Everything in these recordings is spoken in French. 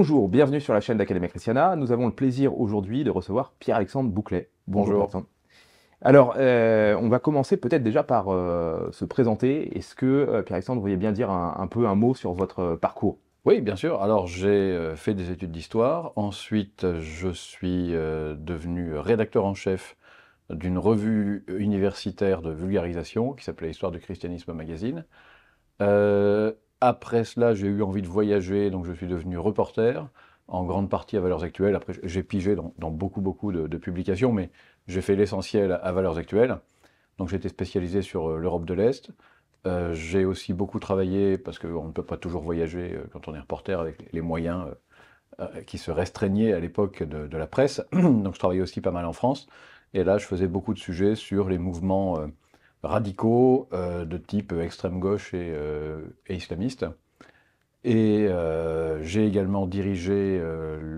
Bonjour, bienvenue sur la chaîne d'Académie Christiana. Nous avons le plaisir aujourd'hui de recevoir Pierre-Alexandre Bouclet. Bonjour. Alors, euh, on va commencer peut-être déjà par euh, se présenter. Est-ce que, euh, Pierre-Alexandre, vous bien dire un, un, peu un mot sur votre parcours Oui, bien sûr. Alors, j'ai fait des études d'histoire. Ensuite, je suis devenu rédacteur en chef d'une revue universitaire de vulgarisation qui s'appelait Histoire du christianisme magazine. Après cela, j'ai eu envie de voyager, donc je suis devenu reporter, en grande partie à Valeurs Actuelles. Après, j'ai pigé dans, beaucoup, beaucoup de, publications, mais j'ai fait l'essentiel à Valeurs Actuelles. Donc j'étais spécialisé sur euh, l'Europe de l'Est. Euh, j'ai aussi beaucoup travaillé, parce qu'on ne peut pas toujours voyager euh, quand on est reporter avec les moyens qui se restreignaient à l'époque de, de, la presse. Donc je travaillais aussi pas mal en France. Et là, je faisais beaucoup de sujets sur les mouvements radicaux euh, de type extrême gauche et, euh, et islamiste. Et euh, j'ai également dirigé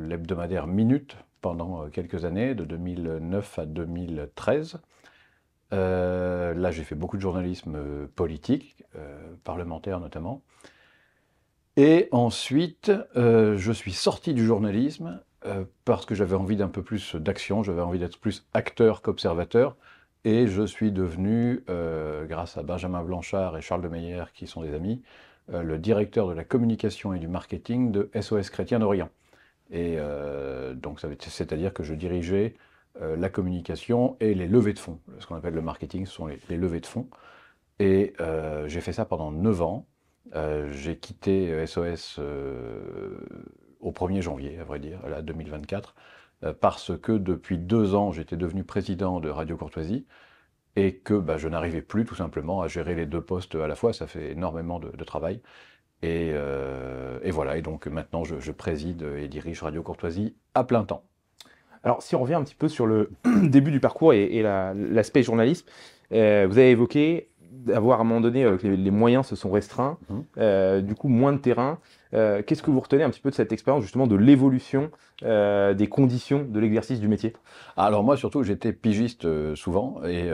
l'hebdomadaire Minute pendant quelques années, de 2009 à 2013. là, j'ai fait beaucoup de journalisme politique, parlementaire notamment. Et ensuite, je suis sorti du journalisme parce que j'avais envie d'un peu plus d'action, j'avais envie d'être plus acteur qu'observateur. Et je suis devenu, euh, grâce à Benjamin Blanchard et Charles de Meyer, qui sont des amis, euh, le directeur de la communication et du marketing de SOS Chrétien d'Orient. Euh, c'est-à-dire que je dirigeais la communication et les levées de fonds. Ce qu'on appelle le marketing, ce sont les, levées de fonds. Et j'ai fait ça pendant 9 ans. j'ai quitté SOS au 1er janvier, à vrai dire, là, 2024. Euh, parce que depuis deux ans, j'étais devenu président de Radio Courtoisie et que bah, je n'arrivais plus tout simplement à gérer les deux postes à la fois. Ça fait énormément de, travail. Euh, et, voilà, et donc maintenant je, préside et dirige Radio Courtoisie à plein temps. Alors si on revient un petit peu sur le début du parcours et, l'aspect journalisme, euh, vous avez évoqué d'avoir à un moment donné que les, moyens se sont restreints, mmh. du coup moins de terrain. Euh, qu'est-ce que vous retenez un petit peu de cette expérience justement de l'évolution euh, des conditions de l'exercice du métier Alors moi surtout j'étais pigiste euh, souvent et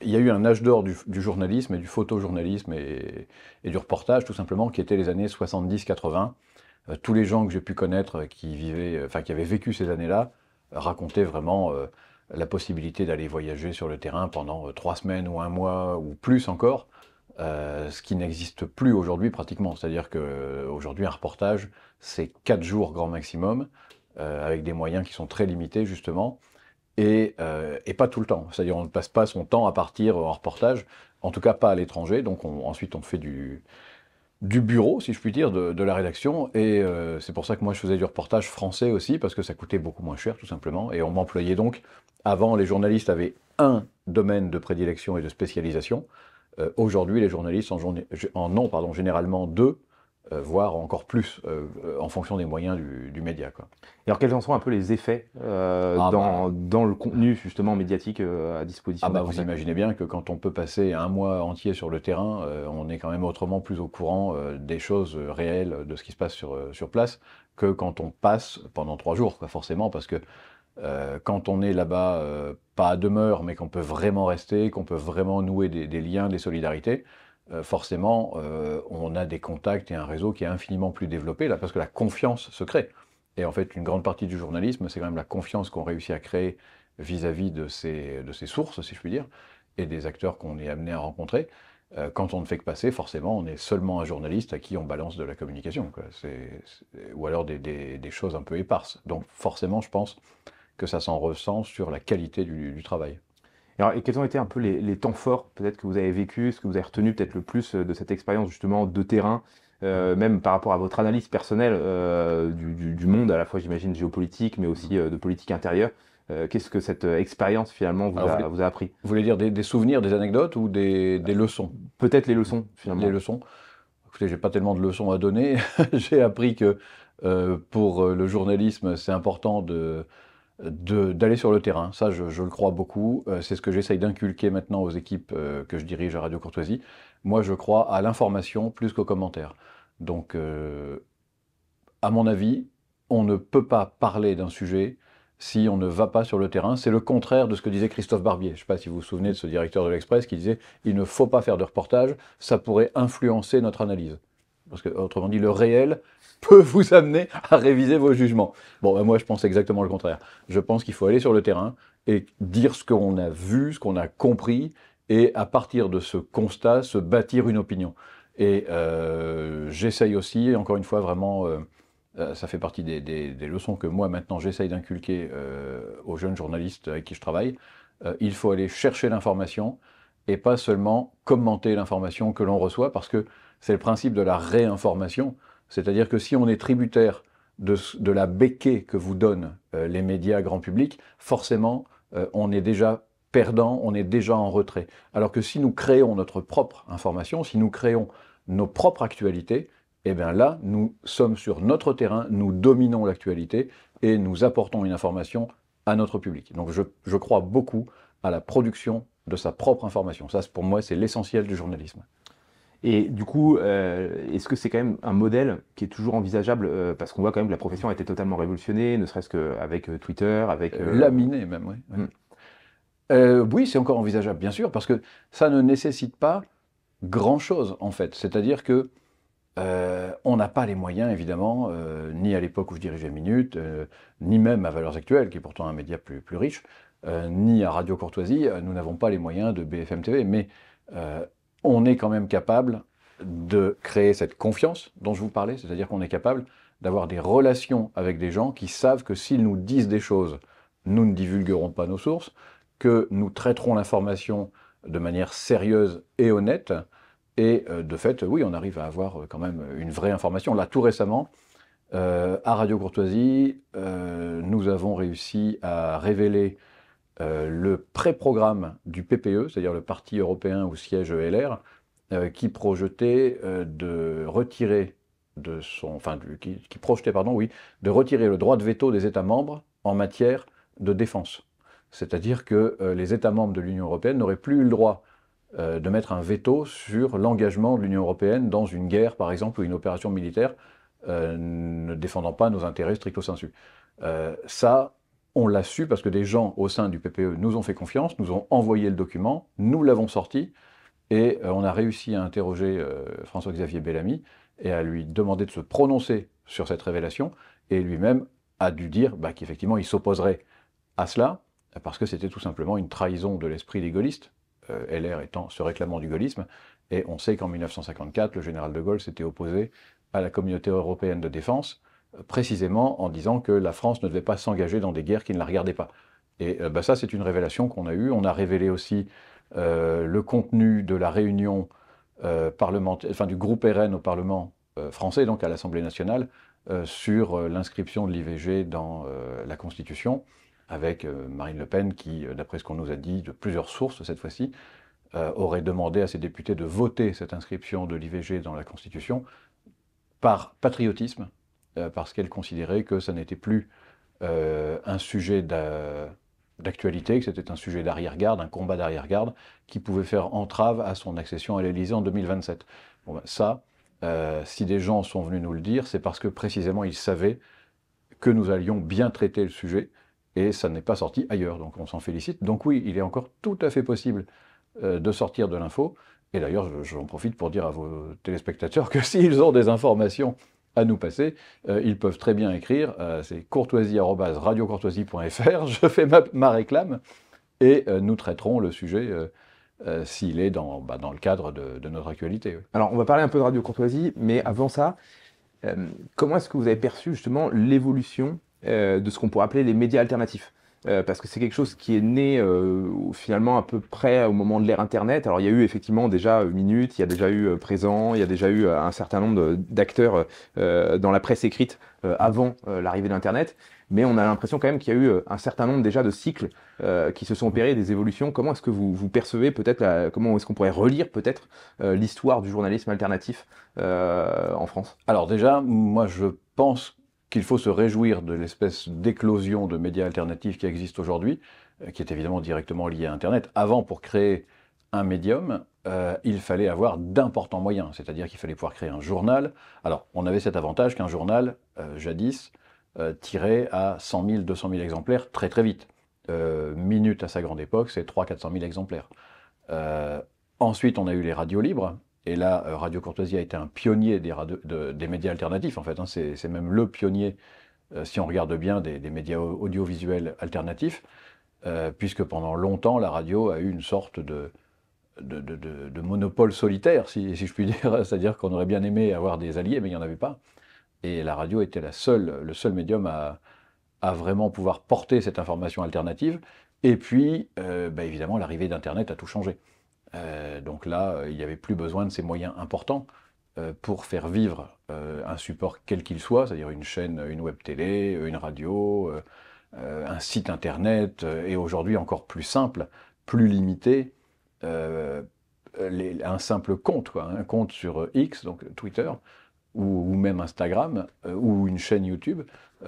il y a eu un âge d'or du, journalisme et du photojournalisme et, du reportage tout simplement qui était les années 70-80. tous les gens que j'ai pu connaître qui vivaient, qui avaient vécu ces années-là racontaient vraiment la possibilité d'aller voyager sur le terrain pendant trois semaines ou un mois ou plus encore euh, ce qui n'existe plus aujourd'hui pratiquement. C'est-à-dire qu'aujourd'hui, euh, un reportage, c'est 4 jours grand maximum, euh, avec des moyens qui sont très limités justement, et, pas tout le temps. C'est-à-dire on ne passe pas son temps à partir en reportage, en tout cas pas à l'étranger, donc ensuite on fait du, bureau, si je puis dire, de, la rédaction. Et c'est pour ça que moi, je faisais du reportage français aussi, parce que ça coûtait beaucoup moins cher, tout simplement. Et on m'employait donc. Avant, les journalistes avaient un domaine de prédilection et de spécialisation. Euh, aujourd'hui, les journalistes en, ont généralement deux, euh, voire encore plus, euh, en fonction des moyens du, média. alors, quels en sont un peu les effets ah, bah. dans, le contenu, justement, médiatique à disposition ah bah, Vous imaginez bien que quand on peut passer un mois entier sur le terrain, on est quand même autrement plus au courant des choses réelles, de ce qui se passe sur, place, que quand on passe pendant trois jours, forcément, parce que quand on est là-bas pas à demeure, mais qu'on peut vraiment rester, qu'on peut vraiment nouer des, liens, des solidarités, euh, forcément, euh, on a des contacts et un réseau qui est infiniment plus développé, là, parce que la confiance se crée. Et en fait, une grande partie du journalisme, c'est quand même la confiance qu'on réussit à créer vis-à-vis de, ces de sources, si je puis dire, et des acteurs qu'on est amené à rencontrer. Euh, quand on ne fait que passer, forcément, on est seulement un journaliste à qui on balance de la communication, ou alors des, choses un peu éparses. Donc forcément, je pense, que ça s'en ressent sur la qualité du, travail. Alors, et quels ont été un peu les, temps forts, peut-être que vous avez vécu, ce que vous avez retenu peut-être le plus euh, de cette expérience justement de terrain, euh, même par rapport à votre analyse personnelle euh, du, monde, à la fois j'imagine géopolitique, mais aussi mm. de politique intérieure. Qu'est-ce que cette expérience finalement vous, a, vous, a, appris Vous voulez dire des, souvenirs, des anecdotes ou des, des leçons Peut-être les leçons finalement. Les leçons. Écoutez, j'ai pas tellement de leçons à donner. j'ai appris que pour le journalisme, c'est important de d'aller sur le terrain. Ça, je, le crois beaucoup. Euh, c'est ce que j'essaye d'inculquer maintenant aux équipes euh, que je dirige à Radio Courtoisie. Moi, je crois à l'information plus qu'aux commentaires. Donc, euh, à mon avis, on ne peut pas parler d'un sujet si on ne va pas sur le terrain. C'est le contraire de ce que disait Christophe Barbier. Je ne sais pas si vous vous souvenez de ce directeur de l'Express qui disait il ne faut pas faire de reportage, ça pourrait influencer notre analyse. Parce que, autrement dit, le réel peut vous amener à réviser vos jugements. Bon, bah, moi, je pense exactement le contraire. Je pense qu'il faut aller sur le terrain et dire ce qu'on a vu, ce qu'on a compris, et à partir de ce constat, se bâtir une opinion. Et euh, j'essaye aussi, encore une fois, vraiment, euh, euh, ça fait partie des, leçons que moi, maintenant, j'essaye d'inculquer aux jeunes journalistes avec qui je travaille. il faut aller chercher l'information et pas seulement commenter l'information que l'on reçoit, parce que c'est le principe de la réinformation, c'est-à-dire que si on est tributaire de, la béquée que vous donnent euh, les médias grand public, forcément, euh, on est déjà perdant, on est déjà en retrait. Alors que si nous créons notre propre information, si nous créons nos propres actualités, eh bien là, nous sommes sur notre terrain, nous dominons l'actualité et nous apportons une information à notre public. Donc je crois beaucoup à la production de sa propre information. Ça, pour moi, c'est l'essentiel du journalisme. Et du coup, euh, est-ce que c'est quand même un modèle qui est toujours envisageable euh, Parce qu'on voit quand même que la profession a été totalement révolutionnée, ne serait-ce qu'avec euh, Twitter, avec... laminé même, oui. Hmm. oui, c'est encore envisageable, bien sûr, parce que ça ne nécessite pas grand-chose, en fait. C'est-à-dire que on n'a pas les moyens, évidemment, ni à l'époque où je dirigeais Minute, ni même à Valeurs Actuelles, qui est pourtant un média plus, riche, ni à Radio Courtoisie, nous n'avons pas les moyens de BFM TV, mais on est quand même capable de créer cette confiance dont je vous parlais, c'est-à-dire qu'on est capable d'avoir des relations avec des gens qui savent que s'ils nous disent des choses, nous ne divulguerons pas nos sources, que nous traiterons l'information de manière sérieuse et honnête, et euh, de fait, oui, on arrive à avoir euh, quand même une vraie information. Là, tout récemment, euh, à Radio Courtoisie, nous avons réussi à révéler euh, le pré-programme du PPE, c'est-à-dire le parti européen où siège LR, euh, qui projetait euh, de retirer de son, enfin, qui, projetait, pardon, oui, de retirer le droit de veto des États membres en matière de défense. C'est-à-dire que les États membres de l'Union européenne n'auraient plus eu le droit de mettre un veto sur l'engagement de l'Union européenne dans une guerre, par exemple, ou une opération militaire ne défendant pas nos intérêts stricto sensu. ça, on l'a su parce que des gens au sein du PPE nous ont fait confiance, nous ont envoyé le document, nous l'avons sorti, et euh, on a réussi à interroger euh, François-Xavier Bellamy et à lui demander de se prononcer sur cette révélation, et lui-même a dû dire bah, qu'effectivement il s'opposerait à cela, parce que c'était tout simplement une trahison de l'esprit des gaullistes, euh, LR étant se réclamant du gaullisme, et on sait qu'en 1954, le général de Gaulle s'était opposé à la communauté européenne de défense, précisément en disant que la France ne devait pas s'engager dans des guerres qui ne la regardaient pas. Et euh, bah, ça, c'est une révélation qu'on a eue. On a révélé aussi euh, le contenu de la réunion euh, parlementaire, enfin du groupe RN au Parlement français, donc à l'Assemblée nationale, sur l'inscription de l'IVG dans la Constitution, avec Marine Le Pen qui, d'après ce qu'on nous a dit de plusieurs sources cette fois-ci, aurait demandé à ses députés de voter cette inscription de l'IVG dans la Constitution par patriotisme euh, parce qu'elle considérait que ça n'était plus euh, un sujet d'actualité, que c'était un sujet d'arrière-garde, un combat d'arrière-garde, qui pouvait faire entrave à son accession à l'Elysée en 2027. Bon ben, ça, euh, si des gens sont venus nous le dire, c'est parce que précisément ils savaient que nous allions bien traiter le sujet, et ça n'est pas sorti ailleurs, donc on s'en félicite. Donc oui, il est encore tout à fait possible de sortir de l'info, et d'ailleurs j'en profite pour dire à vos téléspectateurs que s'ils ont des informations à nous passer, euh, ils peuvent très bien écrire, euh, c'est courtoisie.radiocourtoisie.fr, je fais ma, réclame, et euh, nous traiterons le sujet s'il est bah, dans, le cadre de, notre actualité. Alors, on va parler un peu de Radio Courtoisie, mais avant ça, comment est-ce que vous avez perçu justement l'évolution de ce qu'on pourrait appeler les médias alternatifs euh, parce que c'est quelque chose qui est né euh, finalement à peu près au moment de l'ère Internet. Alors il y a eu effectivement déjà euh, Minute, il y a déjà eu Présent, il y a déjà eu un certain nombre d'acteurs dans la presse écrite avant l'arrivée d'Internet, mais on a l'impression quand même qu'il y a eu un certain nombre déjà de cycles qui se sont opérés, des évolutions. Comment est-ce que vous, vous percevez peut-être, comment est-ce qu'on pourrait relire peut-être l'histoire du journalisme alternatif en France Alors déjà, moi je pense qu'il faut se réjouir de l'espèce d'éclosion de médias alternatifs qui existe aujourd'hui, euh, qui est évidemment directement liée à Internet. Avant, pour créer un médium, euh, il fallait avoir d'importants moyens, c'est-à-dire qu'il fallait pouvoir créer un journal. Alors, on avait cet avantage qu'un journal, euh, jadis, tirait à 100 000, 200 000 exemplaires très très vite. minute à sa grande époque, c'est 300 400 000 exemplaires. ensuite, on a eu les radios libres, et là, euh, Radio Courtoisie a été un pionnier des, médias alternatifs, en fait. Hein. c'est même le pionnier, euh, si on regarde bien, des, médias audiovisuels alternatifs, euh, puisque pendant longtemps, la radio a eu une sorte de, monopole solitaire, si, je puis dire. C'est-à-dire qu'on aurait bien aimé avoir des alliés, mais il n'y en avait pas. Et la radio était la seule, le seul médium à, vraiment pouvoir porter cette information alternative. Et puis, bah, évidemment, l'arrivée d'Internet a tout changé. Euh, donc là, euh, il n'y avait plus besoin de ces moyens importants euh, pour faire vivre un support quel qu'il soit, c'est-à-dire une chaîne, une web télé, une radio, un site internet, et aujourd'hui encore plus simple, plus limité, un simple compte, un compte sur X, donc Twitter, ou, même Instagram, ou une chaîne YouTube,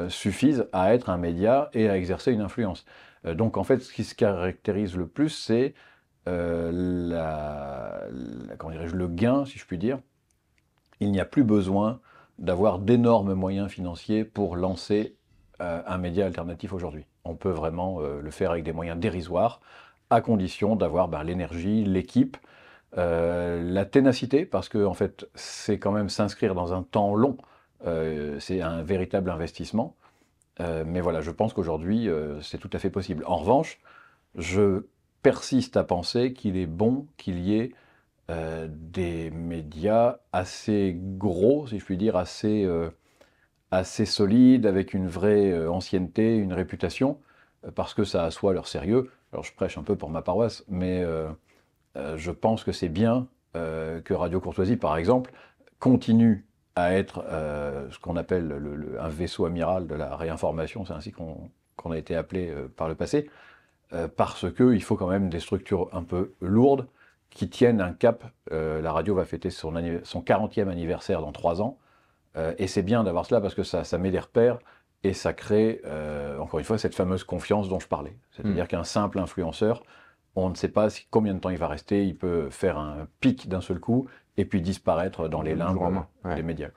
suffisent à être un média et à exercer une influence. donc en fait, ce qui se caractérise le plus, c'est euh, le gain, si je puis dire, il n'y a plus besoin d'avoir d'énormes moyens financiers pour lancer euh, un média alternatif aujourd'hui. On peut vraiment euh, le faire avec des moyens dérisoires, à condition d'avoir ben, l'énergie, l'équipe, la ténacité, parce que en fait, c'est quand même s'inscrire dans un temps long. c'est un véritable investissement. mais voilà, je pense qu'aujourd'hui, c'est tout à fait possible. En revanche, je persiste à penser qu'il est bon qu'il y ait euh, des médias assez gros, si je puis dire, assez, euh, solides, avec une vraie euh, ancienneté, une réputation, parce que ça assoit leur sérieux. Alors je prêche un peu pour ma paroisse, mais je pense que c'est bien que Radio Courtoisie, par exemple, continue à être ce qu'on appelle un vaisseau amiral de la réinformation, c'est ainsi qu'on a été appelé par le passé, euh, parce parce qu'il faut quand même des structures un peu lourdes qui tiennent un cap. Euh, la radio va fêter son, son 40e anniversaire dans trois ans, euh, et c'est bien d'avoir cela parce que ça, ça, met des repères et ça crée, encore une fois, cette fameuse confiance dont je parlais. C'est-à-dire mm. qu'un simple influenceur, on ne sait pas si, combien de temps il va rester, il peut faire un pic d'un seul coup et puis disparaître dans les limbes des médias.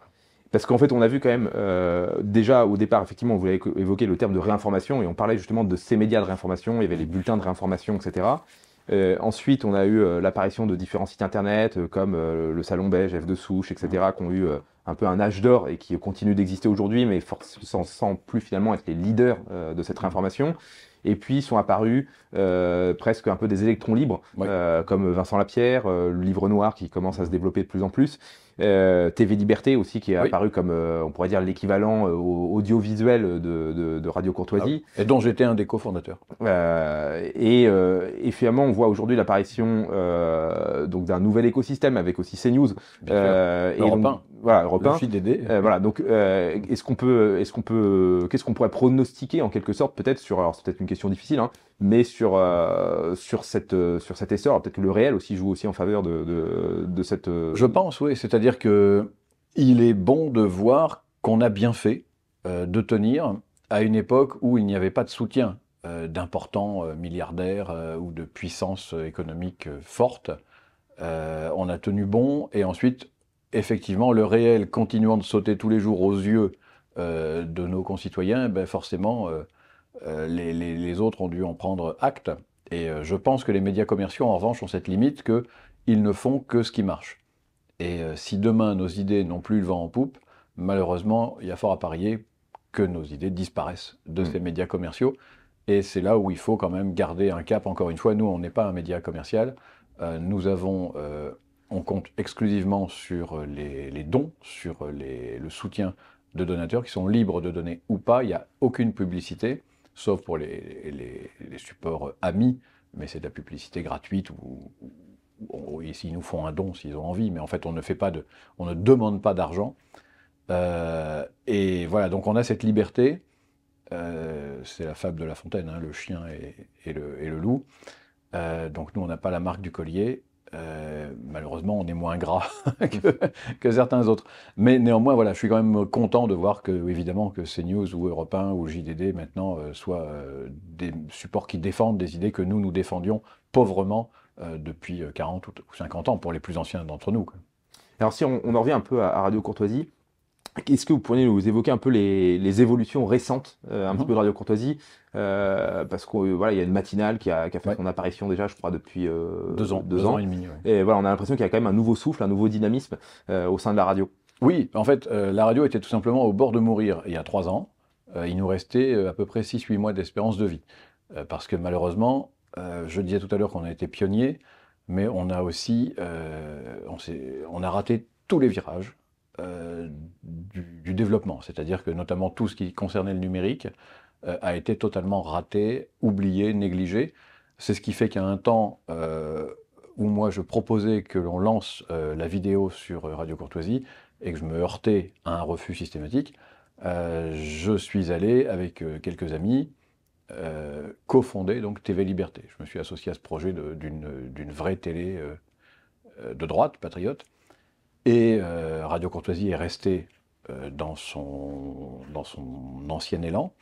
Parce qu'en fait, on a vu quand même, euh, déjà au départ, effectivement, on voulait évoquer le terme de réinformation, et on parlait justement de ces médias de réinformation, il y avait les bulletins de réinformation, etc. Euh, ensuite, on a eu euh, l'apparition de différents sites internet, comme le Salon Beige, F de Souche, etc., qui ont eu un peu un âge d'or et qui continue d'exister aujourd'hui, mais sans, plus finalement être les leaders euh, de cette réinformation. Mm. Et puis sont apparus euh, presque un peu des électrons libres, euh, comme Vincent Lapierre, le livre noir qui commence à se développer de plus en plus, TV Liberté aussi qui est apparu comme, on pourrait dire, l'équivalent audiovisuel de, Radio Courtoisie. Ah et dont j'étais un des cofondateurs. Et, et, finalement, on voit aujourd'hui l'apparition donc d'un nouvel écosystème avec aussi CNews. Bien et voilà, européen. Euh, voilà, donc euh, est-ce qu'on peut, est-ce qu'on peut, qu'est-ce qu'on pourrait pronostiquer en quelque sorte, peut-être sur, alors c'est peut-être une question difficile, hein, mais sur euh, sur cette sur cet essor, peut-être que le réel aussi joue aussi en faveur de de, de cette. Je pense, oui, c'est-à-dire que il est bon de voir qu'on a bien fait de tenir à une époque où il n'y avait pas de soutien d'importants milliardaires ou de puissances économiques fortes. on a tenu bon et ensuite effectivement, le réel continuant de sauter tous les jours aux yeux euh, de nos concitoyens, ben forcément, euh, euh, les, autres ont dû en prendre acte. Et je pense que les médias commerciaux, en revanche, ont cette limite qu'ils ne font que ce qui marche. Et si demain nos idées n'ont plus le vent en poupe, malheureusement, il y a fort à parier que nos idées disparaissent de mm. ces médias commerciaux. Et c'est là où il faut quand même garder un cap. Encore une fois, nous, on n'est pas un média commercial. nous avons on compte exclusivement sur euh, les, dons, sur euh, le soutien de donateurs qui sont libres de donner ou pas. Il n'y a aucune publicité, sauf pour les, supports euh, amis, mais c'est de la publicité gratuite ou, s'ils nous font un don s'ils ont envie, mais en fait on ne fait pas de, on ne demande pas d'argent. et voilà, donc on a cette liberté. c'est la fable de La Fontaine, hein, le chien et, le, loup. donc nous, on n'a pas la marque du collier euh, malheureusement, on est moins gras que, certains autres. Mais néanmoins, voilà, je suis quand même content de voir que, évidemment, que CNews ou Europe 1 ou JDD maintenant euh, soient euh, des supports qui défendent des idées que nous, nous défendions pauvrement depuis 40 ou 50 ans, pour les plus anciens d'entre nous. Alors, si on, en revient un peu à Radio Courtoisie, est-ce que vous pourriez nous évoquer un peu les, évolutions récentes, euh, un mhm. peu de Radio Courtoisie euh, Parce qu'il euh, y a une matinale qui a, fait son apparition déjà, je crois, depuis deux ans, deux, ans. et voilà, on a l'impression qu'il y a quand même un nouveau souffle, un nouveau dynamisme au sein de la radio. Oui, en fait, la radio était tout simplement au bord de mourir il y a trois ans. il nous restait à peu près 6-8 mois d'espérance de vie. parce que malheureusement, je disais tout à l'heure qu'on a été pionniers, mais on a aussi on a raté tous les virages euh, du, développement. C'est-à-dire que notamment tout ce qui concernait le numérique euh, a été totalement raté, oublié, négligé. C'est ce qui fait qu'à un temps euh, où moi je proposais que l'on lance la vidéo sur Radio Courtoisie et que je me heurtais à un refus systématique, je suis allé avec quelques amis euh, donc TV Liberté. Je me suis associé à ce projet d'une vraie télé de droite, patriote, et euh, Radio Courtoisie est restée euh, dans, son, dans son ancien élan.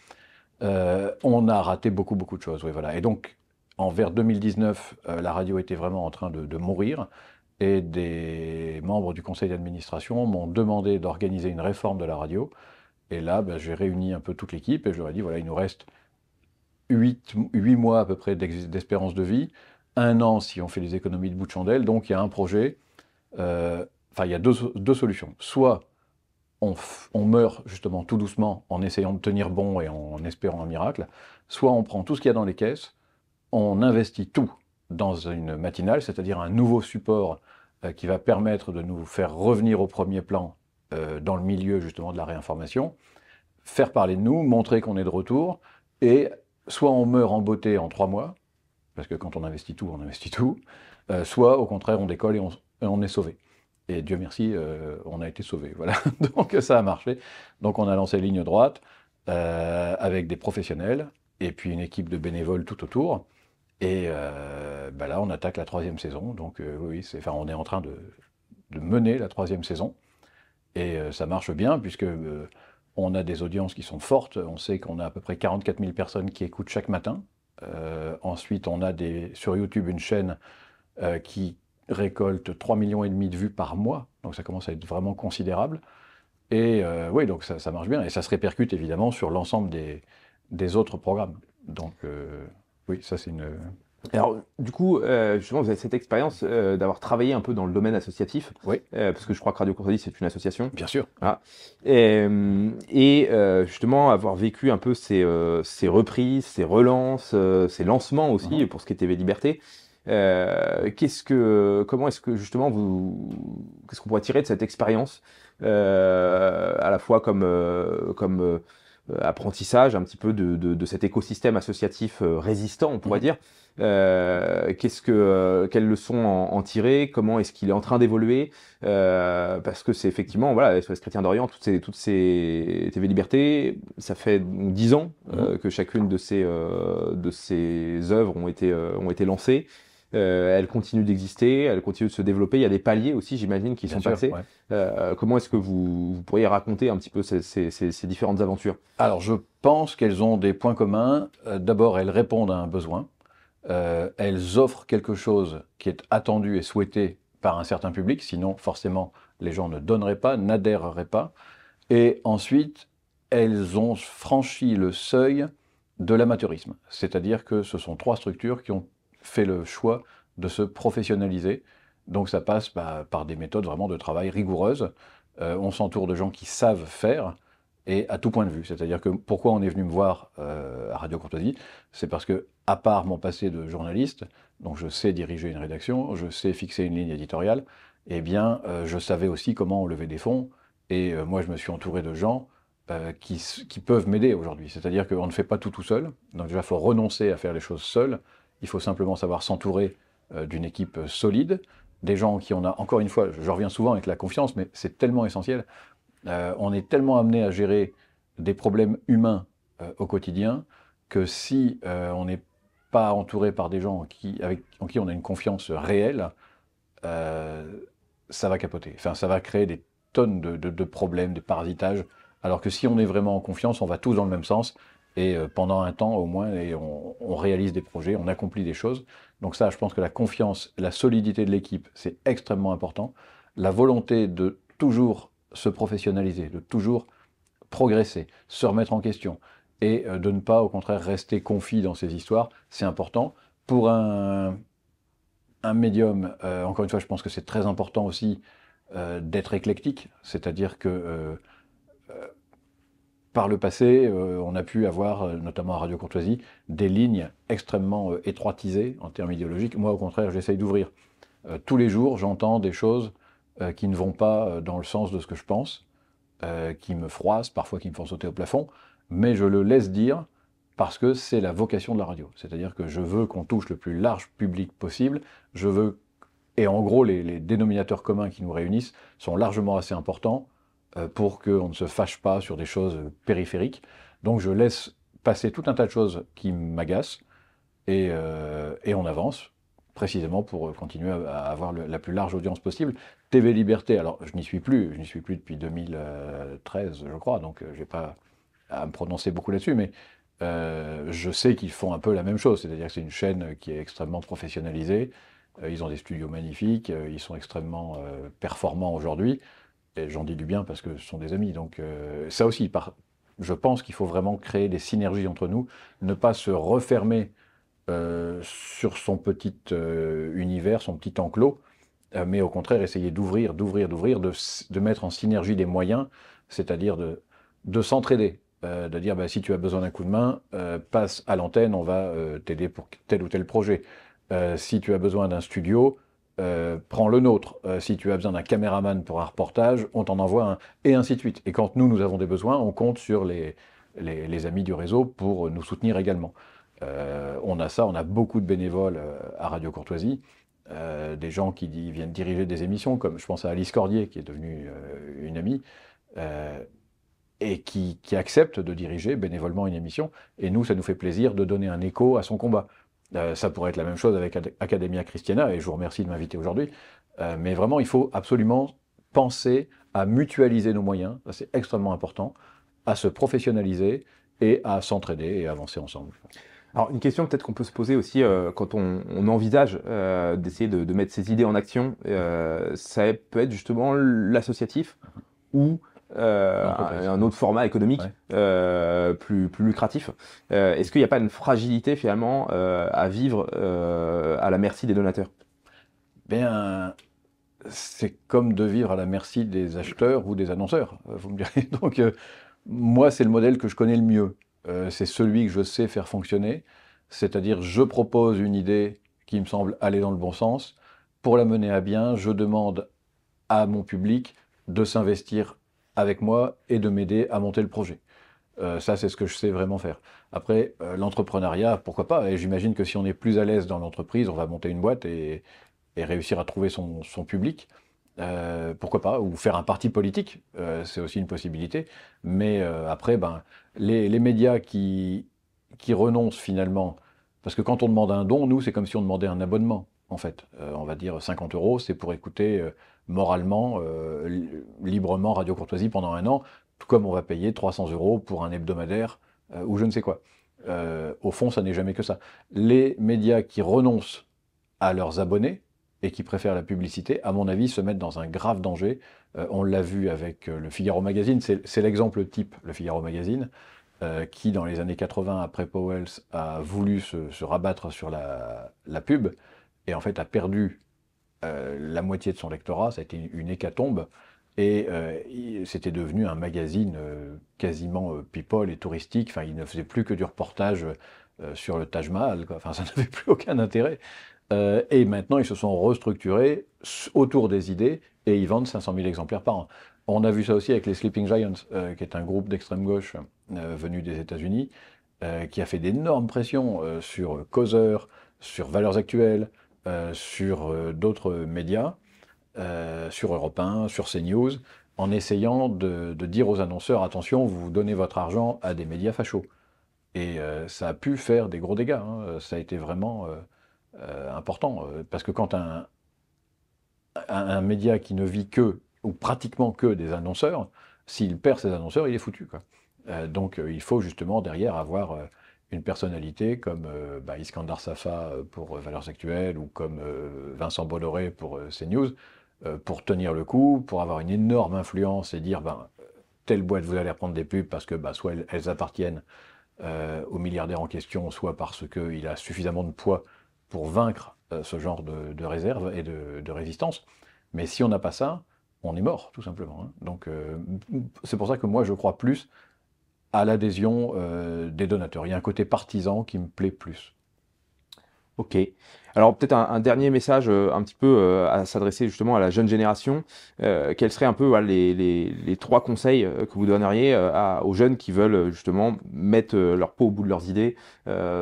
Euh, on a raté beaucoup, beaucoup de choses. Oui, voilà. Et donc, en vers 2019, la radio était vraiment en train de, mourir. Et des membres du conseil d'administration m'ont demandé d'organiser une réforme de la radio. Et là, ben, j'ai réuni un peu toute l'équipe et je leur ai dit voilà, il nous reste 8, mois à peu près d'espérance de vie, un an si on fait des économies de bout de chandelle. Donc, il y a un projet. Enfin, il y a deux, solutions. Soit on, meurt justement tout doucement en essayant de tenir bon et en, espérant un miracle, soit on prend tout ce qu'il y a dans les caisses, on investit tout dans une matinale, c'est-à-dire un nouveau support euh, qui va permettre de nous faire revenir au premier plan euh, dans le milieu justement de la réinformation, faire parler de nous, montrer qu'on est de retour, et soit on meurt en beauté en trois mois, parce que quand on investit tout, on investit tout, euh, soit au contraire on décolle et on est sauvé. Et Dieu merci, euh, on a été sauvés. Voilà. Donc ça a marché. Donc on a lancé ligne droite euh, avec des professionnels et puis une équipe de bénévoles tout autour. Et euh, bah là, on attaque la troisième saison. Donc oui, c'est, enfin, on est en train de, mener la troisième saison. Et ça marche bien puisque on a des audiences qui sont fortes. On sait qu'on a à peu près 44 000 personnes qui écoutent chaque matin. ensuite, on a sur YouTube une chaîne qui récolte trois millions et demi de vues par mois, donc ça commence à être vraiment considérable. Et euh, oui, donc ça, ça, marche bien, et ça se répercute évidemment sur l'ensemble des, des, autres programmes. Donc euh, oui, ça c'est une... Alors, du coup, euh, justement, vous avez cette expérience d'avoir travaillé un peu dans le domaine associatif. Oui. parce que je crois que Radio Contredit, c'est une association. Bien sûr. Et, justement, avoir vécu un peu ces, ces reprises, ces relances, ces lancements aussi, mhm. pour ce qui est TV Liberté. Euh, qu'est-ce que, comment est-ce que justement vous, qu'est-ce qu'on pourrait tirer de cette expérience, euh, à la fois comme, euh, comme euh, apprentissage un petit peu de, de, de cet écosystème associatif résistant, on pourrait mmh. dire. qu'est-ce que, quelles leçons en, en tirer Comment est-ce qu'il est en train d'évoluer Parce que c'est effectivement, voilà, SOS Chrétien d'Orient, toutes ces, toutes ces TV Liberté, ça fait dix ans mmh. que chacune de ces, de ces œuvres ont été, ont été lancées. Euh, elle continue d'exister, elle continue de se développer. Il y a des paliers aussi, j'imagine, qui sont passés. Euh, comment est-ce que vous, pourriez raconter un petit peu ces, différentes aventures Alors, je pense qu'elles ont des points communs. Euh, d'abord, elles répondent à un besoin. elles offrent quelque chose qui est attendu et souhaité par un certain public. Sinon, forcément, les gens ne donneraient pas, n'adhéreraient pas. Et ensuite, elles ont franchi le seuil de l'amateurisme. C'est-à-dire que ce sont trois structures qui ont fait le choix de se professionnaliser. Donc ça passe bah, par des méthodes vraiment de travail rigoureuses. Euh, on s'entoure de gens qui savent faire et à tout point de vue. C'est-à-dire que pourquoi on est venu me voir euh, à Radio Courtoisie, c'est parce que, à part mon passé de journaliste, donc je sais diriger une rédaction, je sais fixer une ligne éditoriale, eh bien, euh, je savais aussi comment lever des fonds. Et moi, je me suis entouré de gens qui, qui, peuvent m'aider aujourd'hui. C'est-à-dire qu'on ne fait pas tout tout seul. Donc déjà, il faut renoncer à faire les choses seul il faut simplement savoir s'entourer euh, d'une équipe euh, solide, des gens qui on encore une fois, je reviens souvent avec la confiance, mais c'est tellement essentiel. Euh, on est tellement amené à gérer des problèmes humains au quotidien que si on n'est pas entouré par des gens qui, avec, en qui on a une confiance réelle, ça va capoter. Enfin, ça va créer des tonnes de, problèmes, de parasitages. Alors que si on est vraiment en confiance, on va tous dans le même sens et euh, pendant un temps au moins, on, réalise des projets, on accomplit des choses. Donc ça, je pense que la confiance, la solidité de l'équipe, c'est extrêmement important. La volonté de toujours se professionnaliser, de toujours progresser, se remettre en question, et euh, de ne pas, au contraire, rester confit dans ces histoires, c'est important. Pour un, médium, euh, encore une fois, je pense que c'est très important aussi d'être éclectique, c'est-à-dire que... Par le passé, euh, on a pu avoir, euh, notamment à Radio Courtoisie, des lignes extrêmement euh, étroitisées en termes idéologiques. Moi, au contraire, j'essaye d'ouvrir. tous les jours, j'entends des choses qui ne vont pas dans le sens de ce que je pense, qui me froissent, parfois qui me font sauter au plafond, mais je le laisse dire parce que c'est la vocation de la radio. C'est-à-dire que je veux qu'on touche le plus large public possible, je veux... Et en gros, les dénominateurs communs qui nous réunissent sont largement assez importants euh, pour qu'on ne se fâche pas sur des choses périphériques. Donc je laisse passer tout un tas de choses qui m'agacent et, euh, on avance précisément pour euh, continuer à avoir la plus large audience possible. TV Liberté, alors je n'y suis plus, je n'y suis plus depuis 2013 je crois, donc je n'ai pas à me prononcer beaucoup là-dessus, mais je sais qu'ils font un peu la même chose, c'est-à-dire que c'est une chaîne qui est extrêmement professionnalisée, ils ont des studios magnifiques, ils sont extrêmement performants aujourd'hui, et J'en dis du bien parce que ce sont des amis. Donc euh, ça aussi, je pense qu'il faut vraiment créer des synergies entre nous, ne pas se refermer euh, sur son petit euh, univers, son petit enclos, mais au contraire essayer d'ouvrir, d'ouvrir, d'ouvrir, de, mettre en synergie des moyens, c'est-à-dire de, s'entraider, de dire bah, si tu as besoin d'un coup de main, passe à l'antenne, on va t'aider pour tel ou tel projet. si tu as besoin d'un studio, euh, prends le nôtre. Euh, si tu as besoin d'un caméraman pour un reportage, on t'en envoie un, et ainsi de suite. Et quand nous, nous avons des besoins, on compte sur les, amis du réseau pour nous soutenir également. Euh, on a ça, on a beaucoup de bénévoles à Radio Courtoisie, des gens qui viennent diriger des émissions, comme je pense à Alice Cordier, qui est devenue une amie, et qui, qui accepte de diriger bénévolement une émission. Et nous, ça nous fait plaisir de donner un écho à son combat. Euh, ça pourrait être la même chose avec Academia Christiana, et je vous remercie de m'inviter aujourd'hui. Euh, mais vraiment, il faut absolument penser à mutualiser nos moyens, c'est extrêmement important, à se professionnaliser et à s'entraider et avancer ensemble. Alors une question peut-être qu'on peut se poser aussi euh, quand on, envisage d'essayer de, de, mettre ses idées en action, ça peut être justement l'associatif ou euh, un autre format économique euh, plus, lucratif. Euh, est-ce qu'il n'y a pas une fragilité finalement à vivre à la merci des donateurs Bien, c'est comme de vivre à la merci des acheteurs ou des annonceurs, vous me direz. Donc, moi, c'est le modèle que je connais le mieux. c'est celui que je sais faire fonctionner. C'est-à-dire, je propose une idée qui me semble aller dans le bon sens. Pour la mener à bien, je demande à mon public de s'investir avec moi et de m'aider à monter le projet. Euh, ça, c'est ce que je sais vraiment faire. Après, euh, l'entrepreneuriat, pourquoi pas Et j'imagine que si on est plus à l'aise dans l'entreprise, on va monter une boîte et, réussir à trouver son, public. Euh, pourquoi pas Ou faire un parti politique, c'est aussi une possibilité. Mais après, ben, les, médias qui, qui renoncent finalement, parce que quand on demande un don, nous, c'est comme si on demandait un abonnement, en fait. on va dire 50 euros, c'est pour écouter moralement, euh, librement Radio Courtoisie pendant un an, tout comme on va payer 300 euros pour un hebdomadaire euh, ou je ne sais quoi. Euh, au fond, ça n'est jamais que ça. Les médias qui renoncent à leurs abonnés et qui préfèrent la publicité, à mon avis, se mettent dans un grave danger. on l'a vu avec le Figaro Magazine, c'est l'exemple type, le Figaro Magazine, qui dans les années 80, après Powell's, a voulu se, rabattre sur la, la pub et en fait a perdu euh, la moitié de son lectorat, ça a été une hécatombe. Et euh, c'était devenu un magazine euh, quasiment people et touristique. Enfin, il ne faisait plus que du reportage sur le Taj Mahal. Enfin, ça n'avait plus aucun intérêt. et maintenant, ils se sont restructurés autour des idées et ils vendent 500 000 exemplaires par an. On a vu ça aussi avec les Sleeping Giants, qui est un groupe d'extrême gauche venu des États-Unis, qui a fait d'énormes pressions sur Causeur, sur Valeurs Actuelles, euh, sur euh, d'autres médias, euh, sur Europe 1, sur CNews, en essayant de, dire aux annonceurs attention, vous donnez votre argent à des médias fachos. Et ça a pu faire des gros dégâts. Hein. Ça a été vraiment important. Parce que quand un, média qui ne vit que, ou pratiquement que des annonceurs, s'il perd ses annonceurs, il est foutu. Quoi. donc il faut justement derrière avoir une personnalité comme euh, bah, Iskandar Safa euh, pour euh, Valeurs Actuelles ou comme Vincent Bolloré pour CNews, pour tenir le coup, pour avoir une énorme influence et dire ben, telle boîte vous allez reprendre des pubs parce que bah, soit elles, appartiennent au milliardaire en question, soit parce qu'il a suffisamment de poids pour vaincre ce genre de, réserve et de, résistance. Mais si on n'a pas ça, on est mort, tout simplement. Hein. Donc c'est pour ça que moi, je crois plus à l'adhésion euh, des donateurs. Il y a un côté partisan qui me plaît plus. Ok. Alors peut-être un, dernier message euh, un petit peu euh, à s'adresser justement à la jeune génération. Euh, quels seraient un peu les, les, les, trois conseils euh, que vous donneriez à, aux jeunes qui veulent justement mettre leur peau au bout de leurs idées,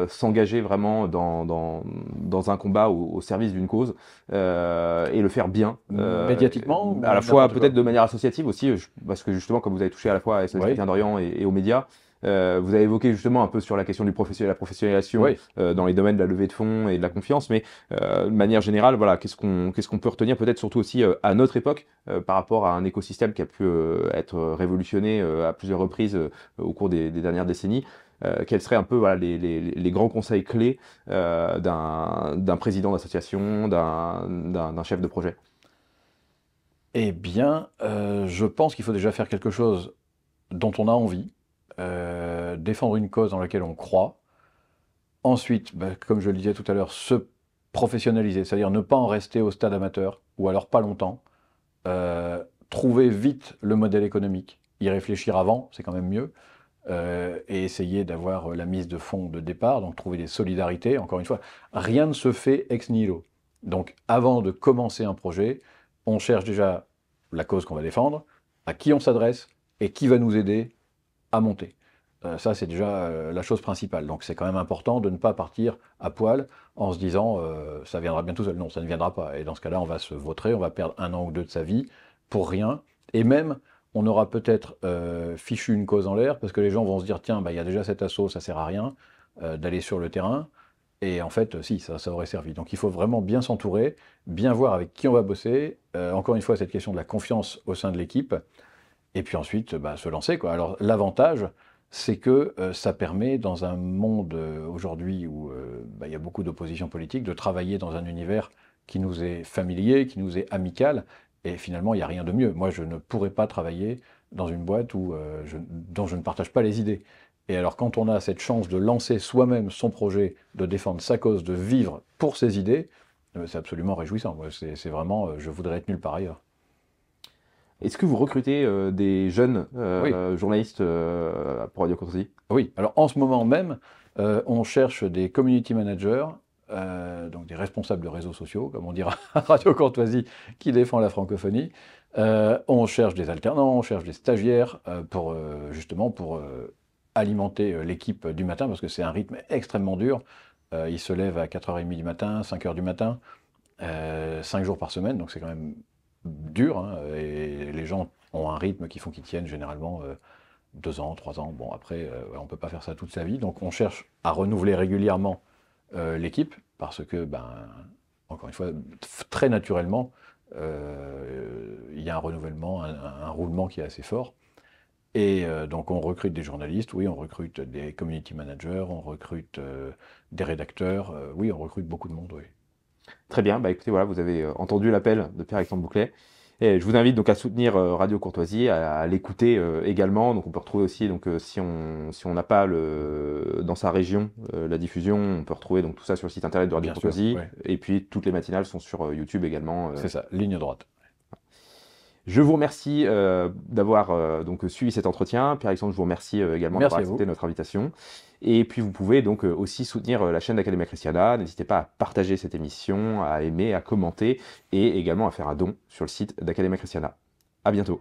s'engager vraiment dans, dans, dans, un combat au, au service d'une cause et le faire bien médiatiquement, à la fois peut-être de manière associative aussi, parce que justement comme vous avez touché à la fois à SOS d'Orient et aux médias, euh, vous avez évoqué justement un peu sur la question du la professionnalisation euh, dans les domaines de la levée de fonds et de la confiance, mais euh, de manière générale, qu'est-ce qu'on peut retenir peut-être surtout aussi à notre époque par rapport à un écosystème qui a pu être révolutionné à plusieurs reprises au cours des, dernières décennies. quels seraient un peu les grands conseils clés d'un président d'association, d'un chef de projet Eh bien, je pense qu'il faut déjà faire quelque chose dont on a envie euh, défendre une cause dans laquelle on croit. Ensuite, bah, comme je le disais tout à l'heure, se professionnaliser, c'est-à-dire ne pas en rester au stade amateur, ou alors pas longtemps. Euh, trouver vite le modèle économique, y réfléchir avant, c'est quand même mieux, euh, et essayer d'avoir la mise de fonds de départ, donc trouver des solidarités. Encore une fois, rien ne se fait ex nihilo. Donc avant de commencer un projet, on cherche déjà la cause qu'on va défendre, à qui on s'adresse et qui va nous aider à monter. Euh, ça, c'est déjà euh, la chose principale. Donc, c'est quand même important de ne pas partir à poil en se disant euh, ça viendra bien tout seul. Non, ça ne viendra pas. Et dans ce cas-là, on va se vautrer, on va perdre un an ou deux de sa vie pour rien. Et même, on aura peut-être fichu une cause en l'air parce que les gens vont se dire tiens, bah, il y a déjà cet assaut, ça sert à rien d'aller sur le terrain. Et en fait, si, ça, ça aurait servi. Donc, il faut vraiment bien s'entourer, bien voir avec qui on va bosser. encore une fois, cette question de la confiance au sein de l'équipe et puis ensuite bah, se lancer. Quoi. Alors l'avantage, c'est que euh, ça permet, dans un monde euh, aujourd'hui où euh, bah, il y a beaucoup d'opposition politique, de travailler dans un univers qui nous est familier, qui nous est amical, et finalement, il n'y a rien de mieux. Moi, je ne pourrais pas travailler dans une boîte dont je ne partage pas les idées. Et alors, quand on a cette chance de lancer soi-même son projet, de défendre sa cause, de vivre pour ses idées, c'est absolument réjouissant. C'est vraiment, je voudrais être nul par ailleurs. Est-ce que vous recrutez euh, des jeunes euh, journalistes euh, pour Radio Courtoisie Oui. Alors en ce moment même, on cherche des community managers, donc des responsables de réseaux sociaux, comme on dira Radio Courtoisie, qui défend la francophonie. on cherche des alternants, on cherche des stagiaires pour justement pour alimenter l'équipe du matin parce que c'est un rythme extrêmement dur. ils se lèvent à 4h30 du matin, 5h du matin, 5 jours par semaine, donc c'est quand même dur hein, et les gens ont un rythme qui font qu'ils tiennent généralement euh, deux ans, trois ans. Bon, après, euh, on ne peut pas faire ça toute sa vie, donc on cherche à renouveler régulièrement euh, l'équipe, parce que, ben, encore une fois, très naturellement, il y a un renouvellement, un, roulement qui est assez fort. Et donc on recrute des journalistes, oui, on recrute des community managers, on recrute des rédacteurs, oui, on recrute beaucoup de monde, oui. Très bien, bah écoutez, voilà, vous avez euh, entendu l'appel de Pierre-Alexandre Bouclet. Et je vous invite donc à soutenir euh, Radio Courtoisie, à, l'écouter euh, également. Donc on peut retrouver aussi, donc si on n'a pas le dans sa région la diffusion, on peut retrouver donc tout ça sur le site internet de Radio Courtoisie. Et puis toutes les matinales sont sur YouTube également. C'est ça, ligne droite. Je vous remercie euh, d'avoir euh, donc suivi cet entretien. Pierre-Alexandre, je vous remercie euh, également d'avoir accepté notre invitation. Et puis vous pouvez donc aussi soutenir la chaîne d'Academia Christiana. N'hésitez pas à partager cette émission, à aimer, à commenter et également à faire un don sur le site d'Academia Christiana. À bientôt.